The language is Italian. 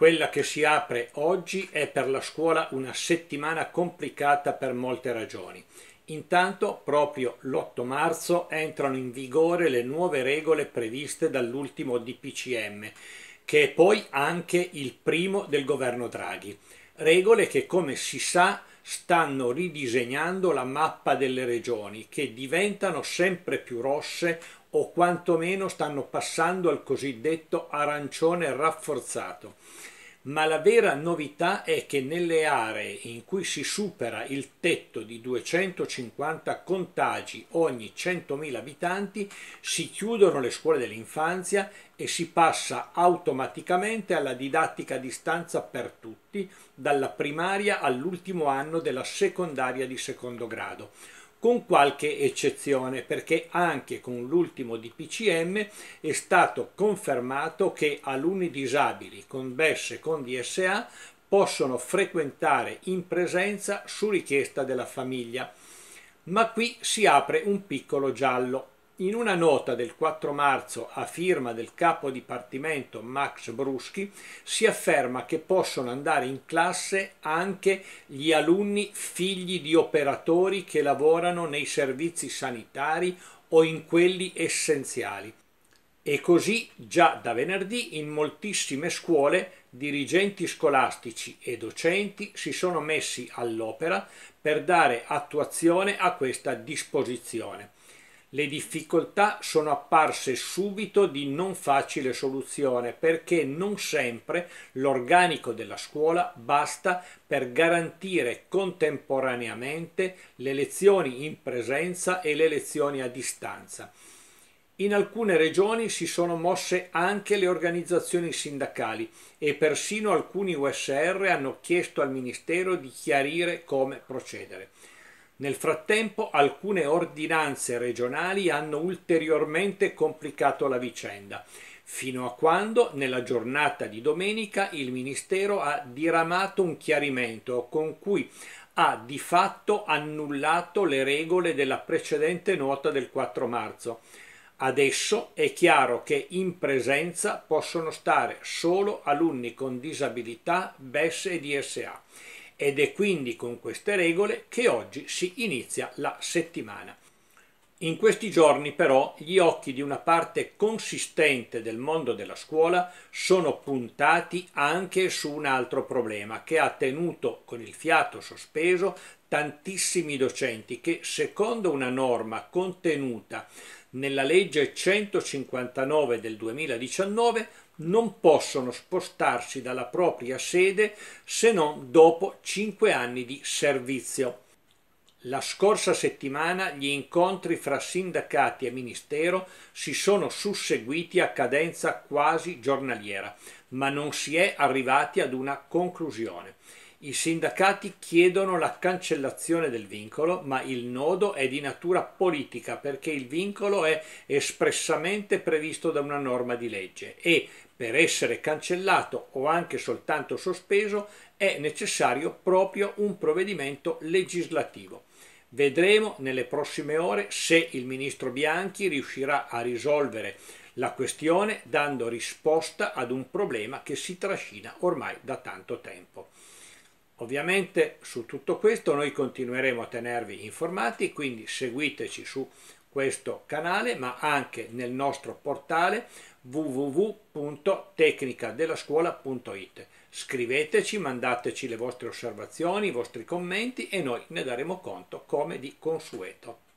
Quella che si apre oggi è per la scuola una settimana complicata per molte ragioni. Intanto, proprio l'8 marzo entrano in vigore le nuove regole previste dall'ultimo DPCM, che è poi anche il primo del governo Draghi. Regole che, come si sa, stanno ridisegnando la mappa delle regioni, che diventano sempre più rosse o quantomeno stanno passando al cosiddetto arancione rafforzato. Ma la vera novità è che nelle aree in cui si supera il tetto di 250 contagi ogni 100.000 abitanti si chiudono le scuole dell'infanzia e si passa automaticamente alla didattica a distanza per tutti, dalla primaria all'ultimo anno della secondaria di secondo grado con qualche eccezione perché anche con l'ultimo DPCM è stato confermato che alunni disabili con BES e con DSA possono frequentare in presenza su richiesta della famiglia. Ma qui si apre un piccolo giallo in una nota del 4 marzo a firma del capo dipartimento Max Bruschi si afferma che possono andare in classe anche gli alunni figli di operatori che lavorano nei servizi sanitari o in quelli essenziali. E così già da venerdì in moltissime scuole dirigenti scolastici e docenti si sono messi all'opera per dare attuazione a questa disposizione. Le difficoltà sono apparse subito di non facile soluzione perché non sempre l'organico della scuola basta per garantire contemporaneamente le lezioni in presenza e le lezioni a distanza. In alcune regioni si sono mosse anche le organizzazioni sindacali e persino alcuni USR hanno chiesto al Ministero di chiarire come procedere. Nel frattempo alcune ordinanze regionali hanno ulteriormente complicato la vicenda, fino a quando nella giornata di domenica il Ministero ha diramato un chiarimento con cui ha di fatto annullato le regole della precedente nota del 4 marzo. Adesso è chiaro che in presenza possono stare solo alunni con disabilità BES e DSA ed è quindi con queste regole che oggi si inizia la settimana. In questi giorni però gli occhi di una parte consistente del mondo della scuola sono puntati anche su un altro problema che ha tenuto con il fiato sospeso tantissimi docenti che secondo una norma contenuta nella legge 159 del 2019 non possono spostarsi dalla propria sede se non dopo 5 anni di servizio. La scorsa settimana gli incontri fra sindacati e ministero si sono susseguiti a cadenza quasi giornaliera, ma non si è arrivati ad una conclusione. I sindacati chiedono la cancellazione del vincolo, ma il nodo è di natura politica perché il vincolo è espressamente previsto da una norma di legge e per essere cancellato o anche soltanto sospeso è necessario proprio un provvedimento legislativo. Vedremo nelle prossime ore se il ministro Bianchi riuscirà a risolvere la questione dando risposta ad un problema che si trascina ormai da tanto tempo. Ovviamente su tutto questo noi continueremo a tenervi informati, quindi seguiteci su questo canale ma anche nel nostro portale www.tecnicadelascuola.it. Scriveteci, mandateci le vostre osservazioni, i vostri commenti e noi ne daremo conto come di consueto.